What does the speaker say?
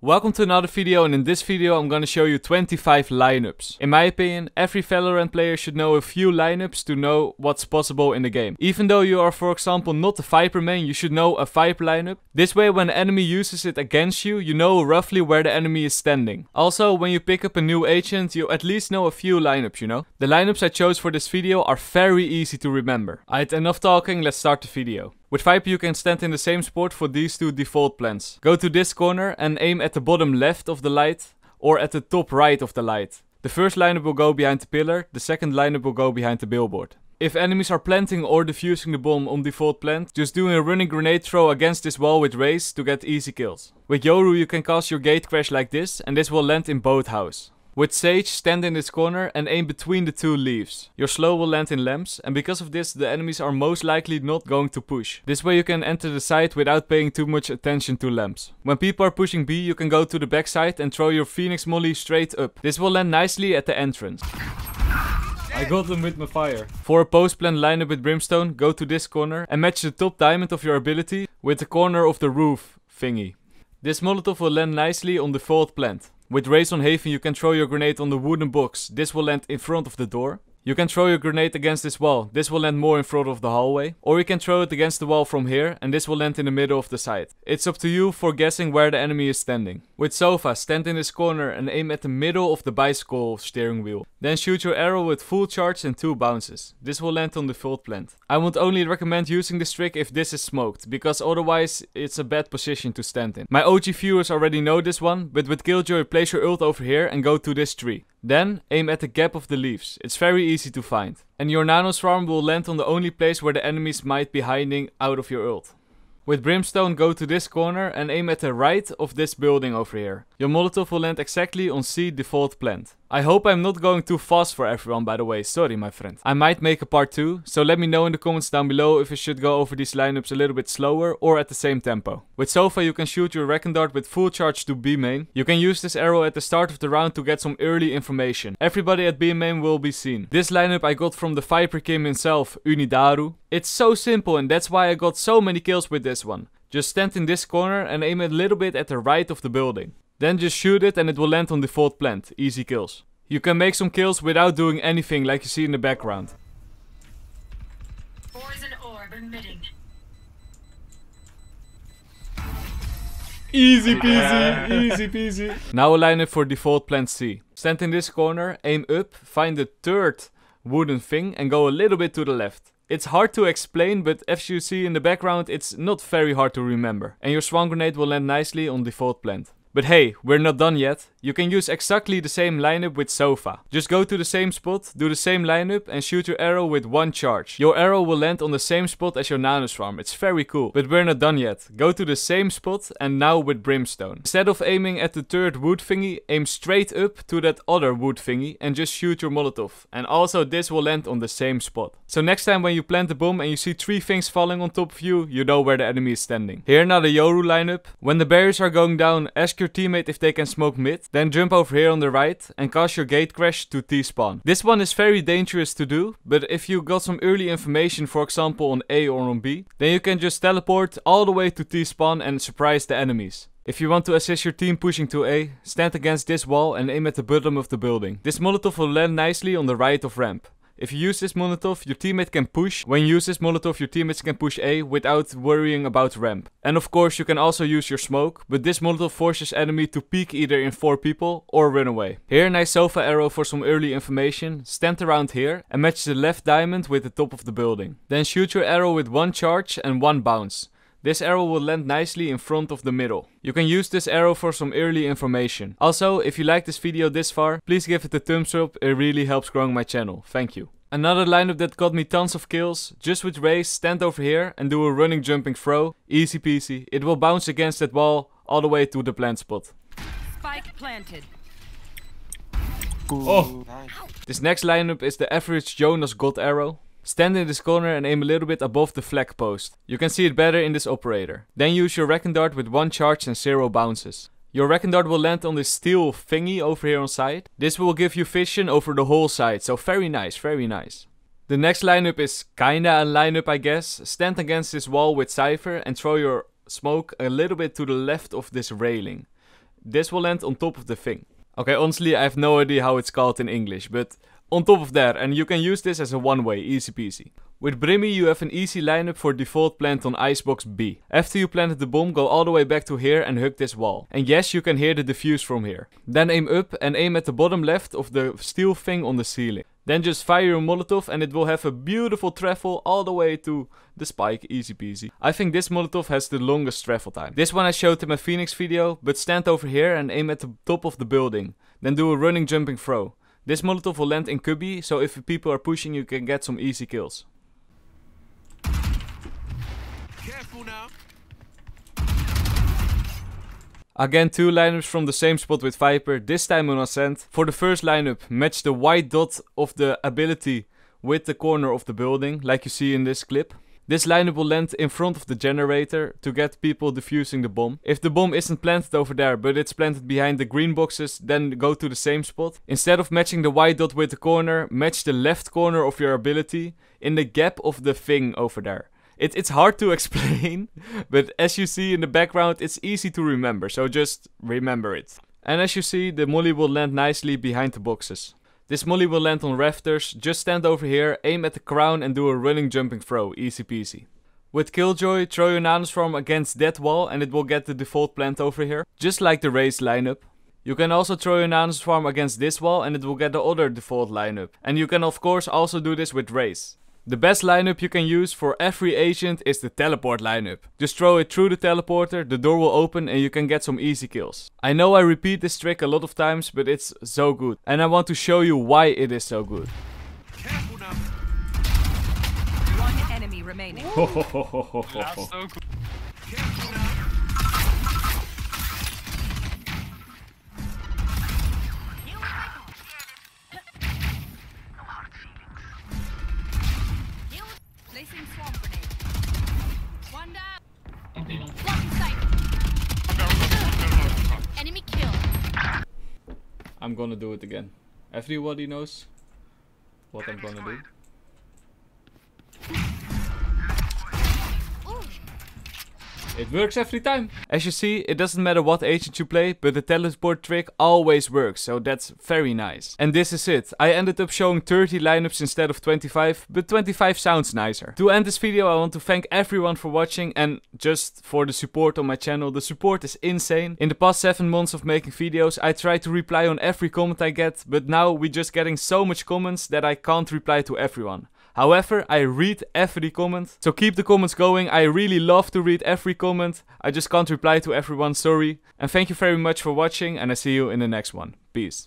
Welcome to another video and in this video I'm gonna show you 25 lineups. In my opinion, every Valorant player should know a few lineups to know what's possible in the game. Even though you are for example not a Viper main, you should know a Viper lineup. This way when the enemy uses it against you, you know roughly where the enemy is standing. Also, when you pick up a new agent, you at least know a few lineups, you know? The lineups I chose for this video are very easy to remember. Alright, enough talking, let's start the video. With Viper you can stand in the same spot for these two default plans. Go to this corner and aim at the bottom left of the light or at the top right of the light. The first lineup will go behind the pillar, the second lineup will go behind the billboard. If enemies are planting or defusing the bomb on default plant, just do a running grenade throw against this wall with rays to get easy kills. With Yoru you can cast your gate crash like this and this will land in both house. With Sage, stand in this corner and aim between the two leaves. Your slow will land in lamps and because of this the enemies are most likely not going to push. This way you can enter the site without paying too much attention to lamps. When people are pushing B you can go to the backside and throw your phoenix molly straight up. This will land nicely at the entrance. I got them with my fire. For a post plant lineup with brimstone, go to this corner and match the top diamond of your ability with the corner of the roof thingy. This molotov will land nicely on the fourth plant. With Race on Haven you can throw your grenade on the wooden box. This will land in front of the door. You can throw your grenade against this wall. This will land more in front of the hallway. Or you can throw it against the wall from here and this will land in the middle of the site. It's up to you for guessing where the enemy is standing. With Sofa, stand in this corner and aim at the middle of the bicycle steering wheel. Then shoot your arrow with full charge and 2 bounces. This will land on the field plant. I would only recommend using this trick if this is smoked, because otherwise it's a bad position to stand in. My OG viewers already know this one, but with Killjoy place your ult over here and go to this tree. Then aim at the gap of the leaves, it's very easy to find. And your nano swarm will land on the only place where the enemies might be hiding out of your ult. With Brimstone go to this corner and aim at the right of this building over here. Your Molotov will land exactly on C default plant. I hope I'm not going too fast for everyone by the way, sorry my friend. I might make a part 2, so let me know in the comments down below if I should go over these lineups a little bit slower or at the same tempo. With Sofa you can shoot your Reckon Dart with full charge to B main. You can use this arrow at the start of the round to get some early information. Everybody at B main will be seen. This lineup I got from the Viper game himself, Unidaru. It's so simple and that's why I got so many kills with this one. Just stand in this corner and aim a little bit at the right of the building. Then just shoot it and it will land on the fourth plant. Easy kills. You can make some kills without doing anything like you see in the background. Easy peasy, easy peasy. Now align it for default plant C. Stand in this corner, aim up, find the third wooden thing and go a little bit to the left. It's hard to explain, but as you see in the background, it's not very hard to remember. And your Swan Grenade will land nicely on default plant. But hey, we're not done yet. You can use exactly the same lineup with Sofa. Just go to the same spot, do the same lineup and shoot your arrow with one charge. Your arrow will land on the same spot as your Nanus farm, it's very cool. But we're not done yet. Go to the same spot and now with Brimstone. Instead of aiming at the third wood thingy, aim straight up to that other wood thingy and just shoot your Molotov. And also this will land on the same spot. So next time when you plant the bomb and you see three things falling on top of you, you know where the enemy is standing. Here now the Yoru lineup. When the barriers are going down, ask your teammate if they can smoke mid then jump over here on the right and cause your gate crash to T-spawn. This one is very dangerous to do, but if you got some early information for example on A or on B, then you can just teleport all the way to T-spawn and surprise the enemies. If you want to assist your team pushing to A, stand against this wall and aim at the bottom of the building. This molotov will land nicely on the right of ramp. If you use this Molotov, your teammate can push. When you use this Molotov, your teammates can push A without worrying about ramp. And of course, you can also use your smoke, but this Molotov forces enemy to peek either in 4 people or run away. Here nice sofa arrow for some early information, stand around here and match the left diamond with the top of the building. Then shoot your arrow with one charge and one bounce. This arrow will land nicely in front of the middle. You can use this arrow for some early information. Also, if you like this video this far, please give it a thumbs up, it really helps growing my channel, thank you. Another lineup that got me tons of kills, just with Ray, stand over here and do a running jumping throw, easy peasy, it will bounce against that wall, all the way to the plant spot. Spike planted. Oh! This next lineup is the average Jonas God arrow. Stand in this corner and aim a little bit above the flag post. You can see it better in this operator. Then use your recon Dart with 1 charge and 0 bounces. Your recon Dart will land on this steel thingy over here on side. This will give you vision over the whole side, so very nice, very nice. The next lineup is kinda a lineup I guess. Stand against this wall with Cypher and throw your smoke a little bit to the left of this railing. This will land on top of the thing. Okay, honestly I have no idea how it's called in English, but on top of there, and you can use this as a one-way, easy peasy. With Brimmy you have an easy lineup for default plant on Icebox B. After you planted the bomb go all the way back to here and hook this wall. And yes you can hear the diffuse from here. Then aim up and aim at the bottom left of the steel thing on the ceiling. Then just fire your molotov and it will have a beautiful travel all the way to the spike, easy peasy. I think this molotov has the longest travel time. This one I showed in my phoenix video, but stand over here and aim at the top of the building. Then do a running jumping throw. This Molotov will land in Cubby, so if people are pushing you can get some easy kills. Again two lineups from the same spot with Viper, this time on Ascent. For the first lineup, match the white dot of the ability with the corner of the building, like you see in this clip. This liner will land in front of the generator to get people defusing the bomb. If the bomb isn't planted over there, but it's planted behind the green boxes, then go to the same spot. Instead of matching the white dot with the corner, match the left corner of your ability in the gap of the thing over there. It, it's hard to explain, but as you see in the background, it's easy to remember, so just remember it. And as you see, the molly will land nicely behind the boxes. This molly will land on rafters, just stand over here, aim at the crown and do a running jumping throw, easy peasy. With Killjoy, throw your Nanus Farm against that wall and it will get the default plant over here, just like the raised lineup. You can also throw your Nanus Farm against this wall and it will get the other default lineup. And you can of course also do this with Race. The best lineup you can use for every agent is the teleport lineup. Just throw it through the teleporter, the door will open and you can get some easy kills. I know I repeat this trick a lot of times, but it's so good. And I want to show you why it is so good. One enemy remaining. I'm gonna do it again. Everybody knows what I'm gonna do. It works every time. As you see, it doesn't matter what agent you play, but the teleport trick always works, so that's very nice. And this is it. I ended up showing 30 lineups instead of 25, but 25 sounds nicer. To end this video, I want to thank everyone for watching and just for the support on my channel. The support is insane. In the past 7 months of making videos, I try to reply on every comment I get, but now we're just getting so much comments that I can't reply to everyone. However, I read every comment. So keep the comments going. I really love to read every comment. I just can't reply to everyone, sorry. And thank you very much for watching and I see you in the next one. Peace.